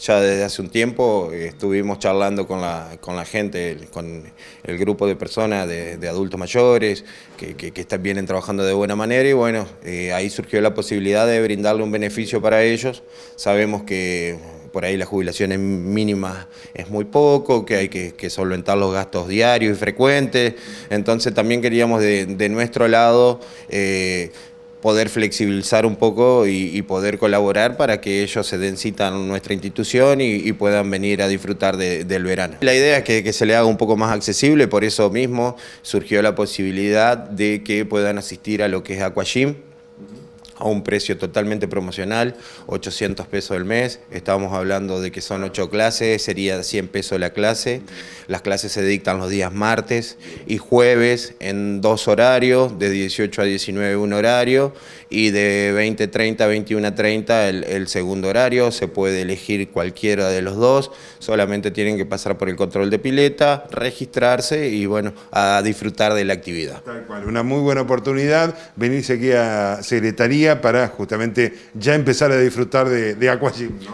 Ya desde hace un tiempo estuvimos charlando con la, con la gente, con el grupo de personas, de, adultos mayores, que, están, vienen trabajando de buena manera y bueno, eh, ahí surgió la posibilidad de brindarle un beneficio para ellos. Sabemos que por ahí la jubilación es mínima es muy poco, que hay que, solventar los gastos diarios y frecuentes. Entonces también queríamos de, nuestro lado eh, poder flexibilizar un poco y, poder colaborar para que ellos se den cita en nuestra institución y, puedan venir a disfrutar del verano. La idea es que, se le haga un poco más accesible, por eso mismo surgió la posibilidad de que puedan asistir a lo que es Aquajim a un precio totalmente promocional, 800 pesos el mes, estábamos hablando de que son 8 clases, sería 100 pesos la clase, las clases se dictan los días martes y jueves en dos horarios, de 18 a 19 un horario y de 20.30 a 21.30 el, el segundo horario, se puede elegir cualquiera de los dos, solamente tienen que pasar por el control de pileta, registrarse y bueno, a disfrutar de la actividad. Tal cual, una muy buena oportunidad, venirse aquí a Secretaría para justamente ya empezar a disfrutar de, de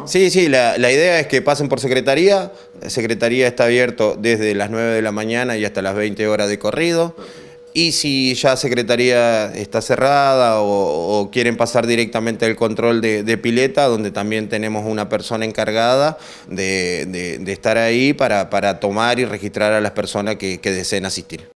Sí, sí, la, idea es que pasen por Secretaría. Secretaría está abierto desde las 9 de la mañana y hasta las 20 horas de corrido. Y si ya Secretaría está cerrada o, quieren pasar directamente al control de, pileta, donde también tenemos una persona encargada de, estar ahí para, tomar y registrar a las personas que deseen asistir.